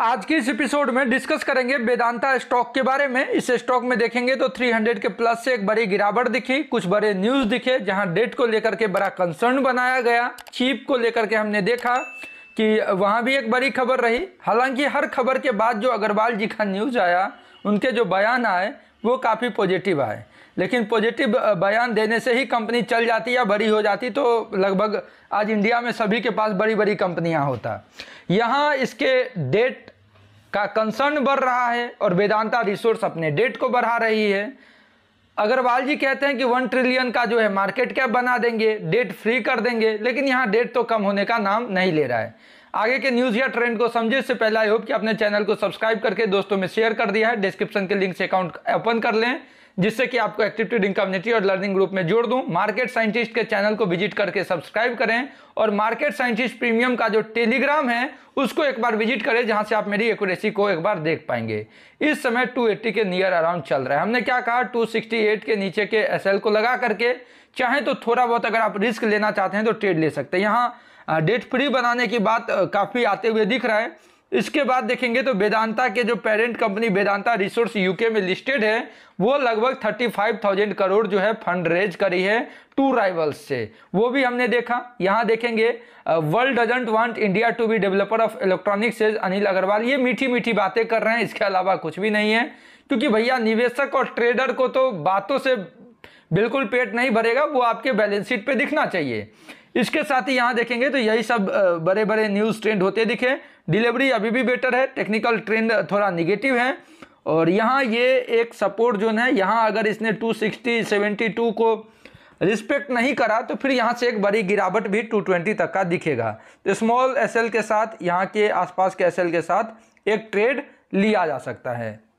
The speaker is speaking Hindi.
आज के इस एपिसोड में डिस्कस करेंगे वेदांता स्टॉक के बारे में इस स्टॉक में देखेंगे तो 300 के प्लस से एक बड़ी गिरावट दिखी कुछ बड़े न्यूज दिखे जहां डेट को लेकर के बड़ा कंसर्न बनाया गया चीप को लेकर के हमने देखा कि वहां भी एक बड़ी खबर रही हालांकि हर खबर के बाद जो अग्रवाल जी का न्यूज आया उनके जो बयान आए वो काफ़ी पॉजिटिव आए लेकिन पॉजिटिव बयान देने से ही कंपनी चल जाती या बड़ी हो जाती तो लगभग आज इंडिया में सभी के पास बड़ी बड़ी कंपनियां होता यहाँ इसके डेट का कंसर्न बढ़ रहा है और वेदांता रिसोर्स अपने डेट को बढ़ा रही है अग्रवाल जी कहते हैं कि वन ट्रिलियन का जो है मार्केट कैप बना देंगे डेट फ्री कर देंगे लेकिन यहाँ डेट तो कम होने का नाम नहीं ले रहा है आगे के न्यूज या ट्रेंड को समझे इससे पहले आई होप कि आपने चैनल को सब्सक्राइब करके दोस्तों में शेयर कर दिया है डिस्क्रिप्शन के लिंक से अकाउंट ओपन कर लें जिससे कि आपको एक्टिव ट्रेडिंग कम्युनिटी और लर्निंग ग्रुप में जोड़ दूं मार्केट साइंटिस्ट के चैनल को विजिट करके सब्सक्राइब करें और मार्केट साइंटिस्ट प्रीमियम का जो टेलीग्राम है उसको एक बार विजिट करें जहां से आप मेरी एक्यूरेसी को एक बार देख पाएंगे इस समय 280 के नियर अराउंड चल रहा है हमने क्या कहा 268 के नीचे के एस को लगा करके चाहे तो थोड़ा बहुत अगर आप रिस्क लेना चाहते हैं तो ट्रेड ले सकते हैं यहाँ डेट फ्री बनाने की बात काफ़ी आते हुए दिख रहा है इसके बाद देखेंगे तो वेदांता के जो parent company Vedanta resource UK में लिस्टेड है वो लगभग थर्टी फाइव थाउजेंड करोड़ जो है फंड रेज करी है टू राइवल्स से वो भी हमने देखा यहाँ देखेंगे world doesn't want India to be developer of electronics as Anil Agarwal ये मीठी मीठी बातें कर रहे हैं इसके अलावा कुछ भी नहीं है क्योंकि भैया निवेशक और ट्रेडर को तो बातों से बिल्कुल पेट नहीं भरेगा वो आपके बैलेंस शीट पे दिखना चाहिए इसके साथ ही यहाँ देखेंगे तो यही सब बड़े बड़े न्यूज़ ट्रेंड होते दिखे डिलीवरी अभी भी बेटर है टेक्निकल ट्रेंड थोड़ा निगेटिव है और यहाँ ये एक सपोर्ट जोन है यहाँ अगर इसने टू सिक्सटी को रिस्पेक्ट नहीं करा तो फिर यहाँ से एक बड़ी गिरावट भी 220 तक का दिखेगा तो स्मॉल एसएल के साथ यहाँ के आसपास के एसएल के साथ एक ट्रेड लिया जा सकता है